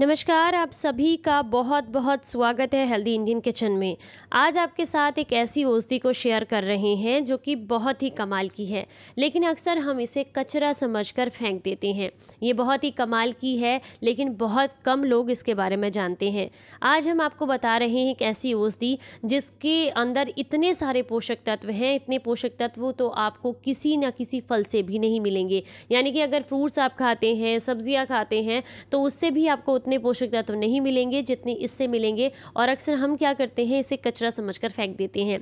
नमस्कार आप सभी का बहुत बहुत स्वागत है हेल्दी इंडियन किचन में आज आपके साथ एक ऐसी औषधि को शेयर कर रहे हैं जो कि बहुत ही कमाल की है लेकिन अक्सर हम इसे कचरा समझकर फेंक देते हैं ये बहुत ही कमाल की है लेकिन बहुत कम लोग इसके बारे में जानते हैं आज हम आपको बता रहे हैं एक ऐसी औषधि जिसके अंदर इतने सारे पोषक तत्व हैं इतने पोषक तत्व तो आपको किसी न किसी फल से भी नहीं मिलेंगे यानी कि अगर फ्रूट्स आप खाते हैं सब्जियाँ खाते हैं तो उससे भी आपको उतने पोषक तत्व नहीं मिलेंगे जितने इससे मिलेंगे और अक्सर हम क्या करते हैं इसे कचरा समझकर फेंक देते हैं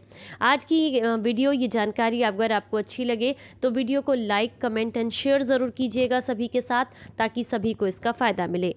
आज की वीडियो ये जानकारी अगर आपको अच्छी लगे तो वीडियो को लाइक कमेंट एंड शेयर ज़रूर कीजिएगा सभी के साथ ताकि सभी को इसका फ़ायदा मिले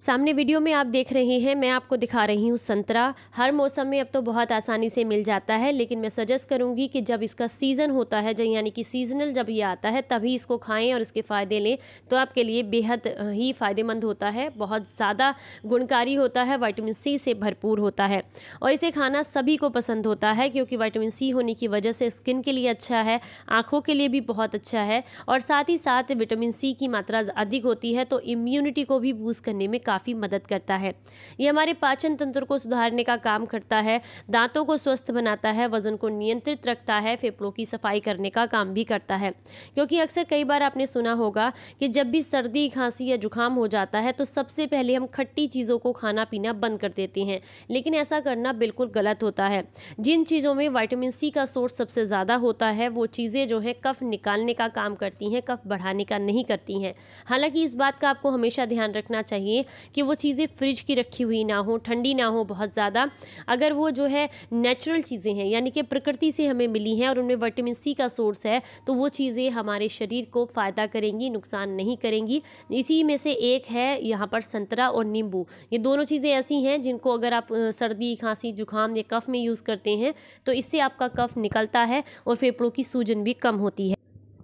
सामने वीडियो में आप देख रहे हैं मैं आपको दिखा रही हूँ संतरा हर मौसम में अब तो बहुत आसानी से मिल जाता है लेकिन मैं सजेस्ट करूँगी कि जब इसका सीज़न होता है यानी कि सीजनल जब ये आता है तभी इसको खाएं और इसके फ़ायदे लें तो आपके लिए बेहद ही फ़ायदेमंद होता है बहुत ज़्यादा गुणकारी होता है वाइटामिन सी से भरपूर होता है और इसे खाना सभी को पसंद होता है क्योंकि वाइटामिन सी होने की वजह से स्किन के लिए अच्छा है आँखों के लिए भी बहुत अच्छा है और साथ ही साथ विटामिन सी की मात्रा अधिक होती है तो इम्यूनिटी को भी बूस्ट करने में काफ़ी मदद करता है ये हमारे पाचन तंत्र को सुधारने का काम करता है दांतों को स्वस्थ बनाता है वजन को नियंत्रित रखता है फेफड़ों की सफाई करने का काम भी करता है क्योंकि अक्सर कई बार आपने सुना होगा कि जब भी सर्दी खांसी या जुकाम हो जाता है तो सबसे पहले हम खट्टी चीज़ों को खाना पीना बंद कर देते हैं लेकिन ऐसा करना बिल्कुल गलत होता है जिन चीज़ों में वाइटामिन सी का सोर्स सबसे ज़्यादा होता है वो चीज़ें जो हैं कफ निकालने का काम करती हैं कफ बढ़ाने का नहीं करती हैं हालांकि इस बात का आपको हमेशा ध्यान रखना चाहिए कि वो चीज़ें फ्रिज की रखी हुई ना हो ठंडी ना हो बहुत ज़्यादा अगर वो जो है नेचुरल चीज़ें हैं यानी कि प्रकृति से हमें मिली हैं और उनमें विटामिन सी का सोर्स है तो वो चीज़ें हमारे शरीर को फ़ायदा करेंगी नुकसान नहीं करेंगी इसी में से एक है यहाँ पर संतरा और नींबू ये दोनों चीज़ें ऐसी हैं जिनको अगर आप सर्दी खांसी जुकाम या कफ़ में यूज़ करते हैं तो इससे आपका कफ़ निकलता है और फेफड़ों की सूजन भी कम होती है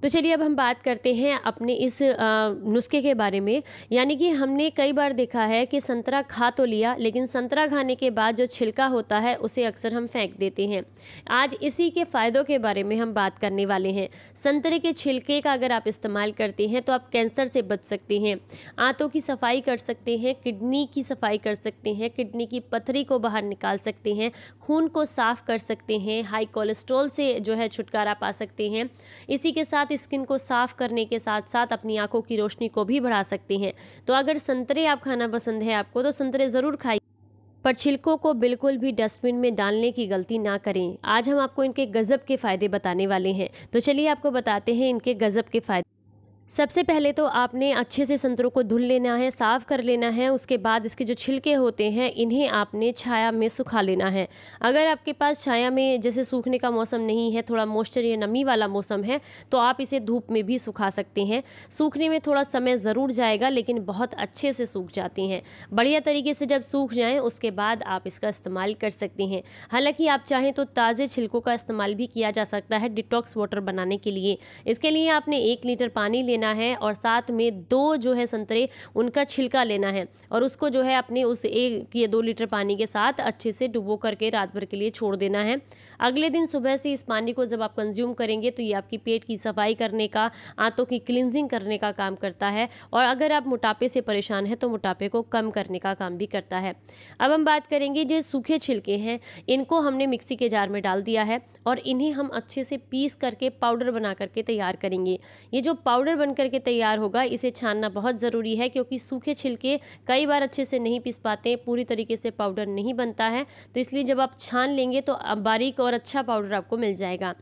तो चलिए अब हम बात करते हैं अपने इस नुस्खे के बारे में यानी कि हमने कई बार देखा है कि संतरा खा तो लिया लेकिन संतरा खाने के बाद जो छिलका होता है उसे अक्सर हम फेंक देते हैं आज इसी के फ़ायदों के बारे में हम बात करने वाले हैं संतरे के छिलके का अगर आप इस्तेमाल करते हैं तो आप कैंसर से बच सकते हैं आंतों की सफाई कर सकते हैं किडनी की सफाई कर सकते हैं किडनी की पथरी को बाहर निकाल सकते हैं खून को साफ कर सकते हैं हाई कोलेस्ट्रोल से जो है छुटकारा पा सकते हैं इसी के साथ स्किन को साफ करने के साथ साथ अपनी आंखों की रोशनी को भी बढ़ा सकते हैं तो अगर संतरे आप खाना पसंद है आपको तो संतरे ज़रूर खाइए पर छिलकों को बिल्कुल भी डस्टबिन में डालने की गलती ना करें आज हम आपको इनके गज़ब के फ़ायदे बताने वाले हैं तो चलिए आपको बताते हैं इनके गज़ब के फ़ायदे सबसे पहले तो आपने अच्छे से संतरों को धुल लेना है साफ़ कर लेना है उसके बाद इसके जो छिलके होते हैं इन्हें आपने छाया में सुखा लेना है अगर आपके पास छाया में जैसे सूखने का मौसम नहीं है थोड़ा मॉइस्चर या नमी वाला मौसम है तो आप इसे धूप में भी सुखा सकते हैं सूखने में थोड़ा समय ज़रूर जाएगा लेकिन बहुत अच्छे से सूख जाती हैं बढ़िया तरीके से जब सूख जाएँ उसके बाद आप इसका इस्तेमाल कर सकते हैं हालाँकि आप चाहें तो ताज़े छिलकों का इस्तेमाल भी किया जा सकता है डिटॉक्स वाटर बनाने के लिए इसके लिए आपने एक लीटर पानी ले लेना है और साथ में दो जो है संतरे उनका छिलका लेना है और उसको जो है अपने उस एक या दो लीटर पानी के साथ अच्छे से डुबो करके रात भर के लिए छोड़ देना है अगले दिन सुबह से इस पानी को जब आप कंज्यूम करेंगे तो ये आपकी पेट की सफाई करने का आंतों की क्लिनजिंग करने का काम करता है और अगर आप मोटापे से परेशान हैं तो मोटापे को कम करने का काम भी करता है अब हम बात करेंगे जो सूखे छिलके हैं इनको हमने मिक्सी के जार में डाल दिया है और इन्हें हम अच्छे से पीस करके पाउडर बना करके तैयार करेंगे ये जो पाउडर बन करके तैयार होगा इसे छानना बहुत ज़रूरी है क्योंकि सूखे छिलके कई बार अच्छे से नहीं पिस पाते पूरी तरीके से पाउडर नहीं बनता है तो इसलिए जब आप छान लेंगे तो बारीक और अच्छा पाउडर आपको मिल जाएगा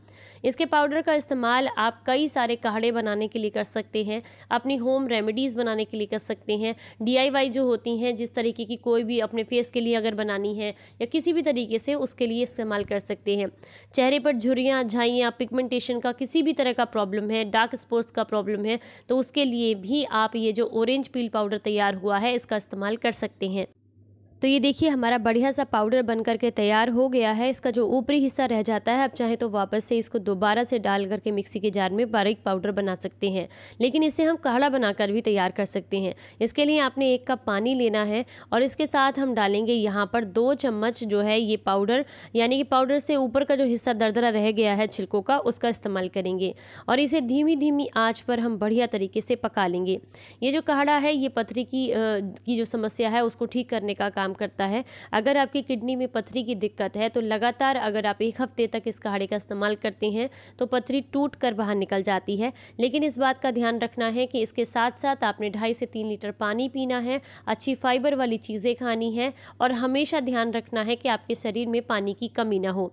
इसके पाउडर का इस्तेमाल आप कई सारे काढ़े बनाने के लिए कर सकते हैं अपनी होम रेमेडीज़ बनाने के लिए कर सकते हैं डी जो होती हैं जिस तरीके की कोई भी अपने फेस के लिए अगर बनानी है या किसी भी तरीके से उसके लिए इस्तेमाल कर सकते हैं चेहरे पर झुरियाँ झाइयाँ पिगमेंटेशन का किसी भी तरह का प्रॉब्लम है डार्क स्पॉट्स का प्रॉब्लम है तो उसके लिए भी आप ये जो ऑरेंज पील पाउडर तैयार हुआ है इसका इस्तेमाल कर सकते हैं तो ये देखिए हमारा बढ़िया सा पाउडर बन करके तैयार हो गया है इसका जो ऊपरी हिस्सा रह जाता है आप चाहें तो वापस से इसको दोबारा से डाल करके मिक्सी के जार में बारीक पाउडर बना सकते हैं लेकिन इसे हम काढ़ा बनाकर भी तैयार कर सकते हैं इसके लिए आपने एक कप पानी लेना है और इसके साथ हम डालेंगे यहाँ पर दो चम्मच जो है ये पाउडर यानी कि पाउडर से ऊपर का जो हिस्सा दरदरा रह गया है छिलकों का उसका इस्तेमाल करेंगे और इसे धीमी धीमी आँच पर हम बढ़िया तरीके से पका लेंगे ये जो काढ़ा है ये पथरी की जो समस्या है उसको ठीक करने का काम काम करता है अगर आपकी किडनी में पथरी की दिक्कत है तो लगातार अगर आप एक हफ्ते तक इस काढ़े का इस्तेमाल करते हैं तो पथरी टूट कर बाहर निकल जाती है लेकिन इस बात का ध्यान रखना है कि इसके साथ साथ आपने ढाई से तीन लीटर पानी पीना है अच्छी फाइबर वाली चीज़ें खानी है और हमेशा ध्यान रखना है कि आपके शरीर में पानी की कमी ना हो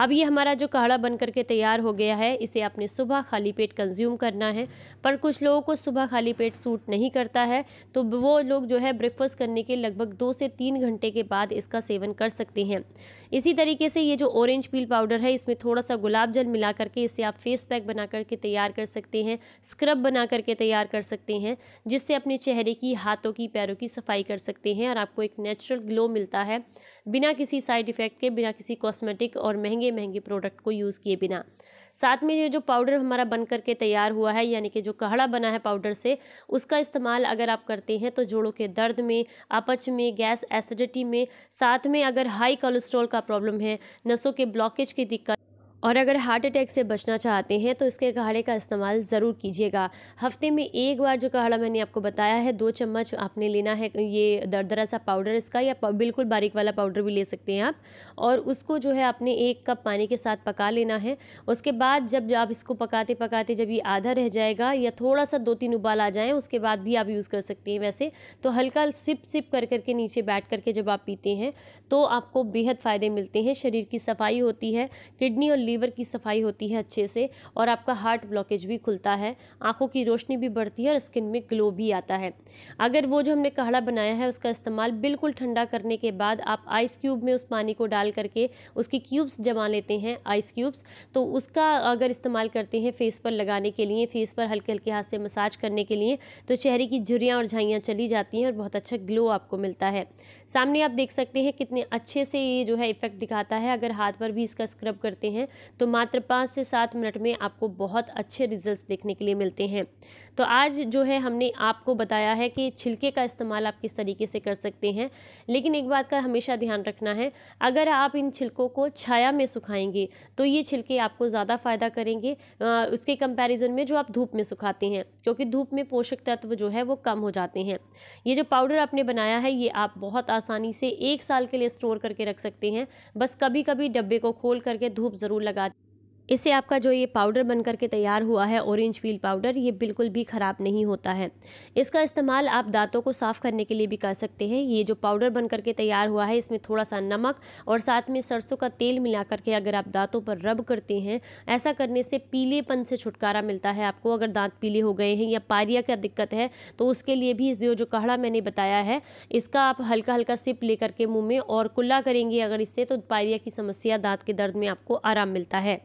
अब ये हमारा जो काढ़ा बन करके तैयार हो गया है इसे आपने सुबह खाली पेट कंज्यूम करना है पर कुछ लोगों को सुबह खाली पेट सूट नहीं करता है तो वो लोग जो है ब्रेकफास्ट करने के लगभग दो से तीन घंटे के बाद इसका सेवन कर सकते हैं इसी तरीके से ये जो ऑरेंज पील पाउडर है इसमें थोड़ा सा गुलाब जल मिला करके इसे आप फेस पैक बना करके तैयार कर सकते हैं स्क्रब बना करके तैयार कर सकते हैं जिससे अपने चेहरे की हाथों की पैरों की सफाई कर सकते हैं और आपको एक नेचुरल ग्लो मिलता है बिना किसी साइड इफ़ेक्ट के बिना किसी कॉस्मेटिक और महंगे महंगे प्रोडक्ट को यूज़ किए बिना साथ में ये जो पाउडर हमारा बन करके तैयार हुआ है यानी कि जो कहड़ा बना है पाउडर से उसका इस्तेमाल अगर आप करते हैं तो जोड़ों के दर्द में अपच में गैस एसिडिटी में साथ में अगर हाई कोलेस्ट्रॉल का प्रॉब्लम है नसों के ब्लॉकेज की दिक्कत और अगर हार्ट अटैक से बचना चाहते हैं तो इसके काढ़े का इस्तेमाल ज़रूर कीजिएगा हफ्ते में एक बार जो काढ़ा मैंने आपको बताया है दो चम्मच आपने लेना है ये दरदरा सा पाउडर इसका या बिल्कुल बारीक वाला पाउडर भी ले सकते हैं आप और उसको जो है आपने एक कप पानी के साथ पका लेना है उसके बाद जब आप इसको पकाते पकाते जब ये आधा रह जाएगा या थोड़ा सा दो तीन उबाल आ जाएँ उसके बाद भी आप यूज़ कर सकते हैं वैसे तो हल्का सिप सिप कर करके नीचे बैठ करके जब आप पीते हैं तो आपको बेहद फ़ायदे मिलते हैं शरीर की सफाई होती है किडनी और लीवर की सफाई होती है अच्छे से और आपका हार्ट ब्लॉकेज भी खुलता है आँखों की रोशनी भी बढ़ती है और स्किन में ग्लो भी आता है अगर वो जो हमने काढ़ा बनाया है उसका इस्तेमाल बिल्कुल ठंडा करने के बाद आप आइस क्यूब में उस पानी को डाल करके उसकी क्यूब्स जमा लेते हैं आइस क्यूब्स तो उसका अगर इस्तेमाल करते हैं फेस पर लगाने के लिए फेस पर हल्के हल्के हाथ से मसाज करने के लिए तो चेहरे की झुरियाँ और झाइयाँ चली जाती हैं और बहुत अच्छा ग्लो आपको मिलता है सामने आप देख सकते हैं कितने अच्छे से ये जो है इफ़ेक्ट दिखाता है अगर हाथ पर भी इसका स्क्रब करते हैं तो मात्र पाँच से सात मिनट में आपको बहुत अच्छे रिजल्ट देखने के लिए मिलते हैं तो आज जो है हमने आपको बताया है कि छिलके का इस्तेमाल आप किस तरीके से कर सकते हैं लेकिन एक बात का हमेशा ध्यान रखना है अगर आप इन छिलकों को छाया में सुखाएंगे तो ये छिलके आपको ज़्यादा फ़ायदा करेंगे उसके कंपैरिजन में जो आप धूप में सुखाते हैं क्योंकि धूप में पोषक तत्व जो है वो कम हो जाते हैं ये जो पाउडर आपने बनाया है ये आप बहुत आसानी से एक साल के लिए स्टोर करके रख सकते हैं बस कभी कभी डब्बे को खोल करके धूप ज़रूर लगा इससे आपका जो ये पाउडर बन करके तैयार हुआ है ऑरेंज पील पाउडर ये बिल्कुल भी ख़राब नहीं होता है इसका इस्तेमाल आप दांतों को साफ़ करने के लिए भी कर सकते हैं ये जो पाउडर बन करके तैयार हुआ है इसमें थोड़ा सा नमक और साथ में सरसों का तेल मिला करके अगर आप दांतों पर रब करते हैं ऐसा करने से पीलेपन से छुटकारा मिलता है आपको अगर दांत पीले हो गए हैं या पारिया का दिक्कत है तो उसके लिए भी जो जो कढ़ा मैंने बताया है इसका आप हल्का हल्का सिप ले करके मुँह में और कुल्ला करेंगे अगर इससे तो पायरिया की समस्या दाँत के दर्द में आपको आराम मिलता है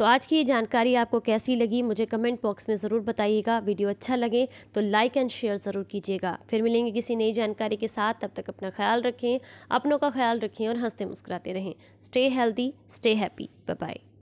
तो आज की ये जानकारी आपको कैसी लगी मुझे कमेंट बॉक्स में ज़रूर बताइएगा वीडियो अच्छा लगे तो लाइक एंड शेयर ज़रूर कीजिएगा फिर मिलेंगे किसी नई जानकारी के साथ तब तक अपना ख्याल रखें अपनों का ख्याल रखें और हंसते मुस्कुराते रहें stay healthy stay happy bye